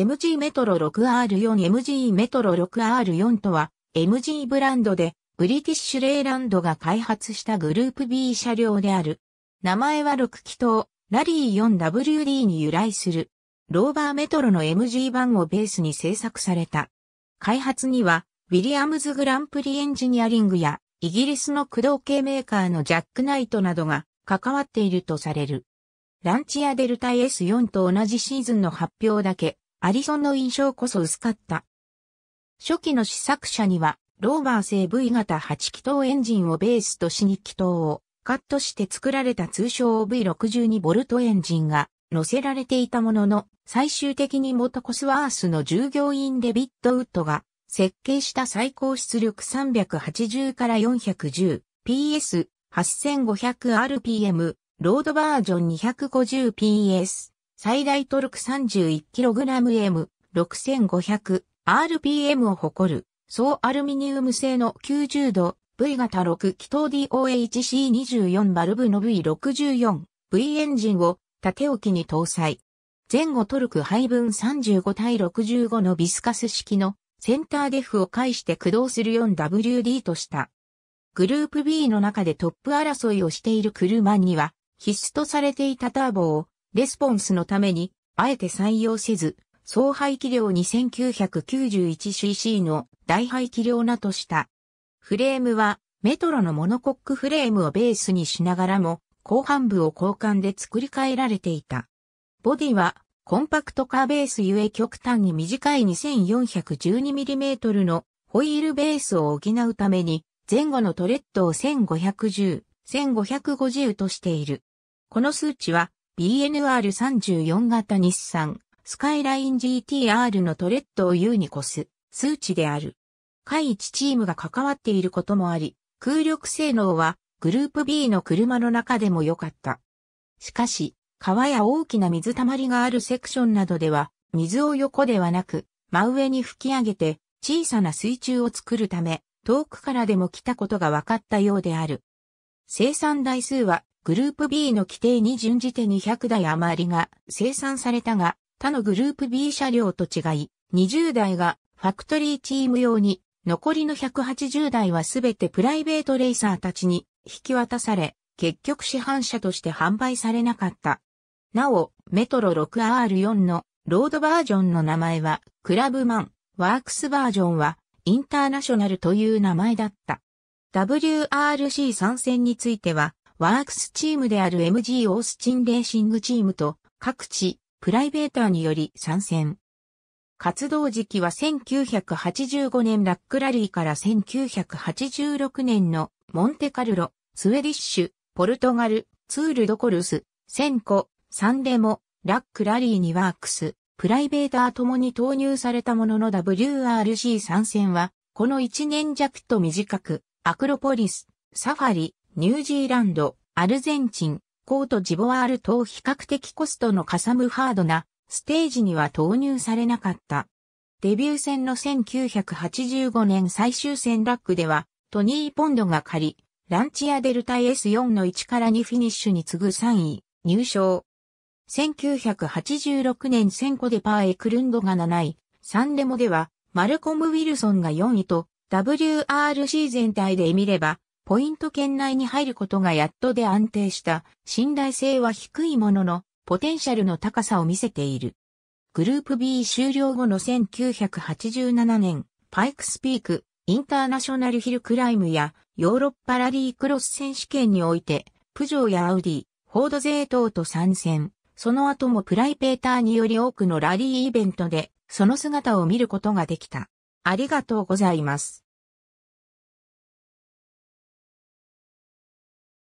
MG メトロ 6R4MG メトロ 6R4 とは MG ブランドでブリティッシュレイランドが開発したグループ B 車両である。名前は6気筒ラリー 4WD に由来するローバーメトロの MG 版をベースに制作された。開発にはウィリアムズグランプリエンジニアリングやイギリスの駆動系メーカーのジャックナイトなどが関わっているとされる。ランチアデルタ S4 と同じシーズンの発表だけ、アリソンの印象こそ薄かった。初期の試作車には、ローバー製 V 型8気筒エンジンをベースとし2気筒をカットして作られた通称 V62V エンジンが乗せられていたものの、最終的に元コスワースの従業員デビッド・ウッドが設計した最高出力380から 410PS 8500rpm ロードバージョン 250PS 最大トルク 31kgM6500RPM を誇る、総アルミニウム製の90度 V 型6気筒 DOHC24 バルブの V64V エンジンを縦置きに搭載。前後トルク配分35対65のビスカス式のセンターデフを介して駆動する 4WD とした。グループ B の中でトップ争いをしている車には必須とされていたターボをレスポンスのために、あえて採用せず、総排気量 2991cc の大排気量なとした。フレームは、メトロのモノコックフレームをベースにしながらも、後半部を交換で作り変えられていた。ボディは、コンパクトカーベースゆえ極端に短い 2412mm のホイールベースを補うために、前後のトレッドを1510、1550としている。この数値は、BNR34 型日産、スカイライン GTR のトレッドを優に越す数値である。下位1チームが関わっていることもあり、空力性能はグループ B の車の中でも良かった。しかし、川や大きな水たまりがあるセクションなどでは、水を横ではなく、真上に吹き上げて、小さな水中を作るため、遠くからでも来たことが分かったようである。生産台数はグループ B の規定に準じて200台余りが生産されたが、他のグループ B 車両と違い、20台がファクトリーチーム用に、残りの180台はすべてプライベートレーサーたちに引き渡され、結局市販車として販売されなかった。なお、メトロ 6R4 のロードバージョンの名前は、クラブマン、ワークスバージョンは、インターナショナルという名前だった。WRC 参戦については、ワークスチームである MG オースチンレーシングチームと各地、プライベーターにより参戦。活動時期は1985年ラックラリーから1986年のモンテカルロ、スウェディッシュ、ポルトガル、ツールドコルス、センコ、サンレモ、ラックラリーにワークス、プライベーターともに投入されたものの WRC 参戦は、この1年弱と短く、アクロポリス、サファリ、ニュージーランド、アルゼンチン、コートジボワール等比較的コストのかさむハードなステージには投入されなかった。デビュー戦の1985年最終戦ラックではトニー・ポンドが借り、ランチアデルタ S4 の1から2フィニッシュに次ぐ3位、入賞。1986年1000個でパーエクルンドが7位、サンレモではマルコム・ウィルソンが4位と WRC 全体で見ればポイント圏内に入ることがやっとで安定した信頼性は低いもののポテンシャルの高さを見せている。グループ B 終了後の1987年、パイクスピーク、インターナショナルヒルクライムやヨーロッパラリークロス選手権において、プジョーやアウディ、フォード勢等と参戦。その後もプライペーターにより多くのラリーイベントで、その姿を見ることができた。ありがとうございます。